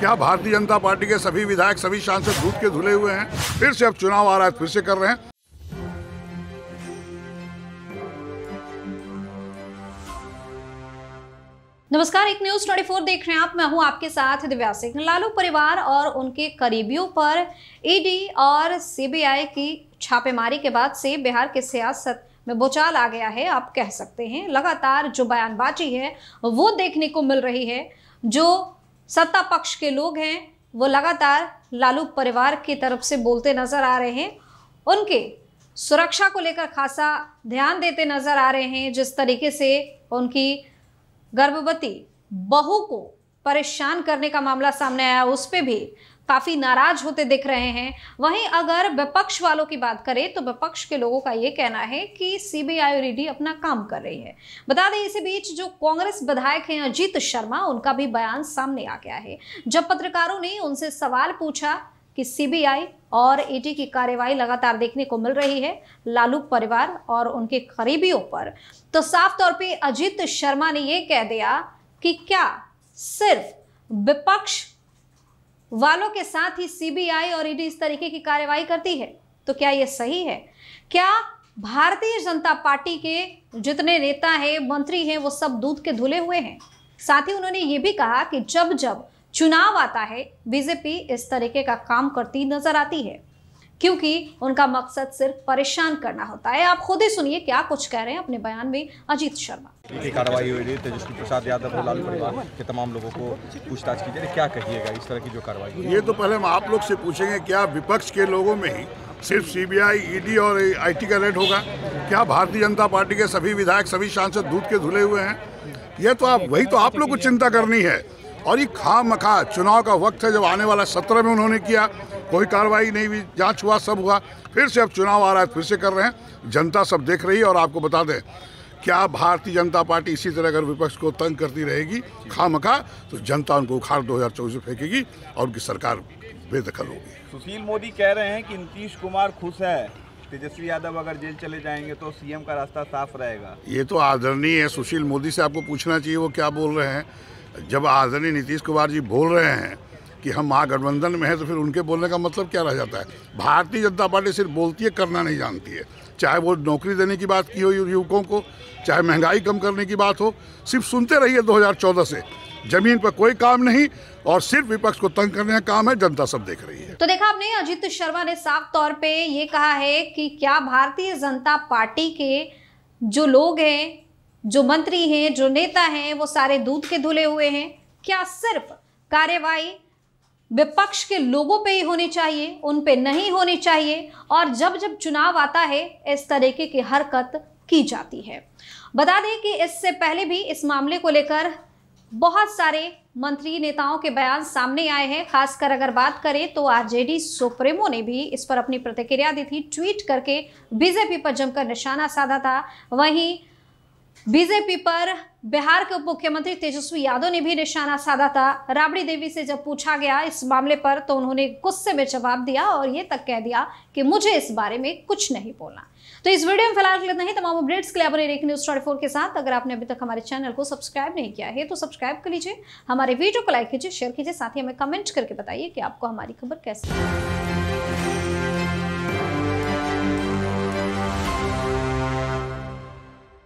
क्या भारतीय जनता पार्टी के सभी विधायक सभी सांसद दूध के धुले हुए हैं फिर से अब चुनाव आ रहा है फिर से कर रहे हैं नमस्कार एक न्यूज 24 देख रहे हैं आप मैं हूं आपके साथ दिव्या सिंह लालू परिवार और उनके करीबियों पर ईडी और सीबीआई की छापेमारी के बाद से बिहार के सियासत में भूचाल आ गया है आप कह सकते हैं लगातार जो बयानबाजी है वो देखने को मिल रही है जो सत्ता पक्ष के लोग हैं वो लगातार लालू परिवार की तरफ से बोलते नज़र आ रहे हैं उनके सुरक्षा को लेकर खासा ध्यान देते नज़र आ रहे हैं जिस तरीके से उनकी गर्भवती बहू को परेशान करने का मामला सामने आया उस पर भी काफ़ी नाराज होते दिख रहे हैं वहीं अगर विपक्ष वालों की बात करें तो विपक्ष के लोगों का यह कहना है कि सीबीआई और ईडी e अपना काम कर रही है बता दें इसी बीच जो कांग्रेस विधायक हैं अजीत शर्मा उनका भी बयान सामने आ गया है जब पत्रकारों ने उनसे सवाल पूछा कि सीबीआई और ईडी e की कार्यवाही लगातार देखने को मिल रही है लालू परिवार और उनके करीबियों पर तो साफ तौर पे अजीत शर्मा ने यह कह दिया कि क्या सिर्फ विपक्ष वालों के साथ ही सीबीआई और ईडी e इस तरीके की कार्यवाही करती है तो क्या यह सही है क्या भारतीय जनता पार्टी के जितने नेता हैं मंत्री हैं वो सब दूध के धुले हुए हैं साथ ही उन्होंने ये भी कहा कि जब जब चुनाव आता है बीजेपी इस तरीके का काम करती नजर आती है क्योंकि उनका मकसद सिर्फ परेशान करना होता है आप खुद ही सुनिए क्या कुछ कह रहे हैं अपने बयान में अजीत शर्मा की कार्रवाई हुई तेजस्वी प्रसाद यादव और लालू परिवार के तमाम लोगों को पूछताछ की क्या कहिएगा इस तरह की जो कार्रवाई ये तो पहले हम आप लोग से पूछेंगे क्या विपक्ष के लोगों में ही सिर्फ सीबीआई, ईडी e और आईटी का रेड होगा क्या भारतीय जनता पार्टी के सभी विधायक सभी सांसद दूध के धुले हुए हैं ये तो आप वही तो आप लोग को चिंता करनी है और ये खा मखा चुनाव का वक्त है जब आने वाला सत्रह में उन्होंने किया कोई कार्रवाई नहीं हुई जांच हुआ सब हुआ फिर से अब चुनाव आ रहा है फिर से कर रहे हैं जनता सब देख रही है और आपको बता दें क्या भारतीय जनता पार्टी इसी तरह अगर विपक्ष को तंग करती रहेगी खा तो जनता उनको उखाड़ 2024 में फेंकेगी और उनकी सरकार बेदखल होगी सुशील मोदी कह रहे हैं कि नीतीश कुमार खुश है तेजस्वी यादव अगर जेल चले जाएंगे तो सीएम का रास्ता साफ रहेगा ये तो आदरणीय है सुशील मोदी से आपको पूछना चाहिए वो क्या बोल रहे हैं जब आदरणीय नीतीश कुमार जी बोल रहे हैं कि हम महागठबंधन में हैं तो फिर उनके बोलने का मतलब क्या रह जाता है भारतीय जनता पार्टी सिर्फ बोलती है करना नहीं जानती है चाहे वो नौकरी देने की बात की हो युवकों को चाहे महंगाई कम करने की बात हो सिर्फ सुनते रहिए 2014 से जमीन पर कोई काम नहीं और सिर्फ विपक्ष को तंग करने का काम है जनता सब देख रही है तो देखा आपने अजित शर्मा ने साफ तौर पर ये कहा है कि क्या भारतीय जनता पार्टी के जो लोग हैं जो मंत्री हैं जो नेता हैं वो सारे दूध के धुले हुए हैं क्या सिर्फ कार्यवाही विपक्ष के लोगों पे ही होनी चाहिए उन पे नहीं होनी चाहिए और जब जब चुनाव आता है इस तरीके की हरकत की जाती है बता दें कि इससे पहले भी इस मामले को लेकर बहुत सारे मंत्री नेताओं के बयान सामने आए हैं खासकर अगर बात करें तो आरजेडी सुप्रीमो ने भी इस पर अपनी प्रतिक्रिया दी थी ट्वीट करके बीजेपी पर जमकर निशाना साधा था वहीं बीजेपी पर बिहार के उप मुख्यमंत्री तेजस्वी यादव ने भी निशाना साधा था राबड़ी देवी से जब पूछा गया इस मामले पर तो उन्होंने गुस्से में जवाब दिया और ये तक कह दिया कि मुझे इस बारे में कुछ नहीं बोलना तो इस वीडियो में फिलहाल के नहीं तमाम अपडेट्स के लिए अपने एक न्यूज ट्वेंटी के साथ अगर आपने अभी तक हमारे चैनल को सब्सक्राइब नहीं किया है तो सब्सक्राइब कर लीजिए हमारे वीडियो को लाइक कीजिए शेयर कीजिए साथ ही हमें कमेंट करके बताइए कि आपको हमारी खबर कैसे